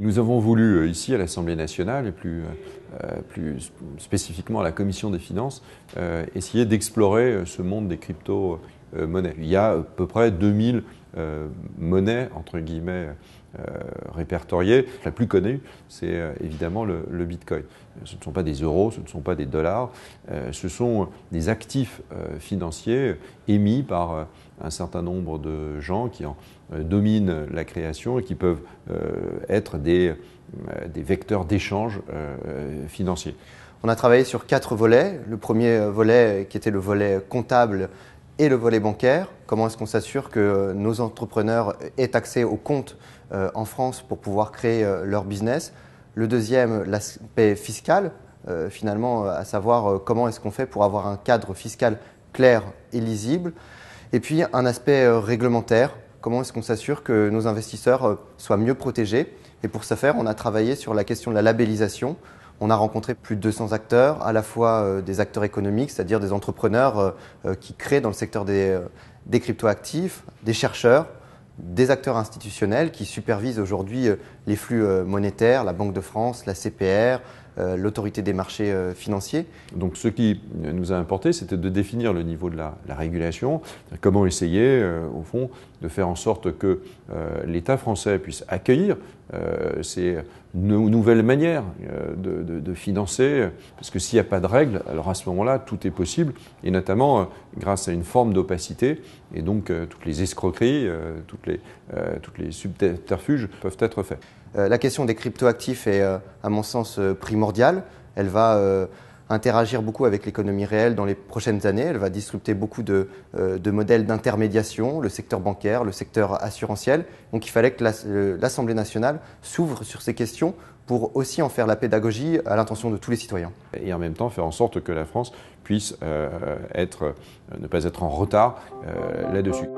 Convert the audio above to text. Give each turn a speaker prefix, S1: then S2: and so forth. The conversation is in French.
S1: Nous avons voulu euh, ici à l'Assemblée nationale et plus, euh, plus, spécifiquement à la Commission des finances euh, essayer d'explorer ce monde des crypto-monnaies. Il y a à peu près 2000 monnaies, entre guillemets, euh, répertoriée. La plus connue, c'est euh, évidemment le, Bitcoin. Ce ne sont pas des euros, ce ne sont pas des dollars, euh, ce sont des actifs financiers émis par un certain nombre de gens qui en dominent la création et qui peuvent être des, des vecteurs d'échange
S2: financiers. On a travaillé sur quatre volets. Le premier volet qui était le volet comptable et le volet bancaire. Comment est-ce qu'on s'assure que euh, nos entrepreneurs aient accès aux comptes euh, en France pour pouvoir créer euh, leur business Le deuxième, l'aspect fiscal, finalement, à savoir comment est-ce qu'on fait pour avoir un cadre fiscal clair et lisible. Et puis un aspect réglementaire, comment est-ce qu'on s'assure que nos investisseurs soient mieux protégés. Et pour ce faire, on a travaillé sur la question de la labellisation. On a rencontré plus de 200 acteurs, à la fois euh, des acteurs économiques, c'est-à-dire des entrepreneurs euh, euh, qui créent dans le secteur des, crypto-actifs, des chercheurs, des acteurs institutionnels qui supervisent aujourd'hui les flux monétaires, la Banque de France, la CPR, l'autorité des marchés financiers. Donc ce qui nous a importé, c'était de définir le
S1: niveau de la, régulation, comment essayer, au fond, de faire en sorte que l'État français puisse accueillir euh, c'est une nouvelle manière euh, de, financer, parce que s'il n'y a pas de règles, alors à ce moment-là, tout est possible, et notamment euh, grâce à une forme d'opacité, et donc toutes les escroqueries, toutes les, toutes
S2: les subterfuges peuvent être faits. la question des cryptoactifs est, à mon sens, primordiale. Elle va interagir beaucoup avec l'économie réelle dans les prochaines années. Elle va disrupter beaucoup de, euh, de modèles d'intermédiation, le secteur bancaire, le secteur assurantiel. Donc il fallait que l'Assemblée nationale s'ouvre sur ces questions pour aussi en faire la pédagogie à l'intention de tous les citoyens. Et en même temps faire en sorte que la France puisse euh, être, euh, ne pas être en retard là-dessus.